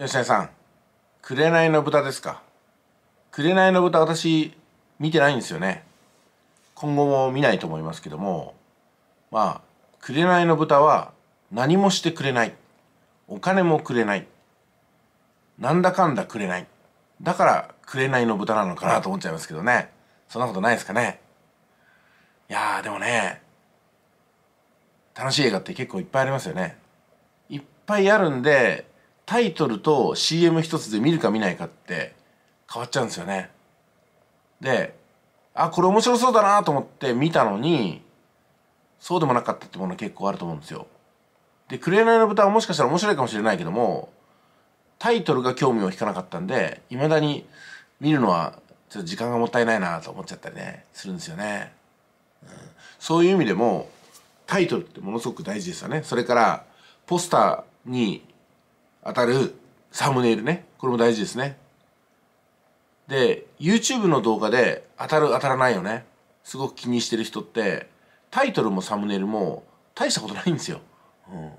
吉谷さん「紅の豚」ですか「紅の豚」私見てないんですよね今後も見ないと思いますけどもまあ「紅の豚」は何もしてくれないお金もくれないなんだかんだくれないだから「紅の豚」なのかなと思っちゃいますけどねそんなことないですかねいやでもね楽しい映画って結構いっぱいありますよねいっぱいあるんでタイトルと CM 一つで見るか見ないかって変わっちゃうんですよね。で、あ、これ面白そうだなと思って見たのに、そうでもなかったってもの結構あると思うんですよ。で、クレイの豚はもしかしたら面白いかもしれないけども、タイトルが興味を引かなかったんで、未だに見るのはちょっと時間がもったいないなと思っちゃったりね、するんですよね。うん、そういう意味でも、タイトルってものすごく大事ですよね。それから、ポスターに当たるサムネイルねこれも大事ですねで YouTube の動画で当たる当たらないよねすごく気にしてる人ってタイトルもサムネイルも大したことないんですよ、うん、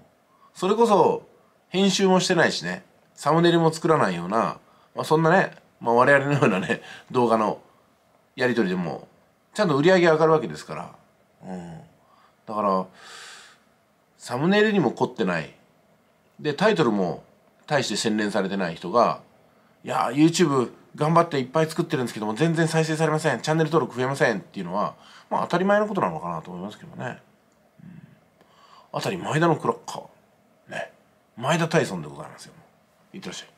それこそ編集もしてないしねサムネイルも作らないような、まあ、そんなね、まあ、我々のようなね動画のやり取りでもちゃんと売り上げ上がるわけですから、うん、だからサムネイルにも凝ってないでタイトルも対して洗練されてない人が「いや YouTube 頑張っていっぱい作ってるんですけども全然再生されませんチャンネル登録増えません」っていうのはまあ当たり前のことなのかなと思いますけどね、うん、当たり前田のクラッカーね前田タイソンでございますよいってらっしゃい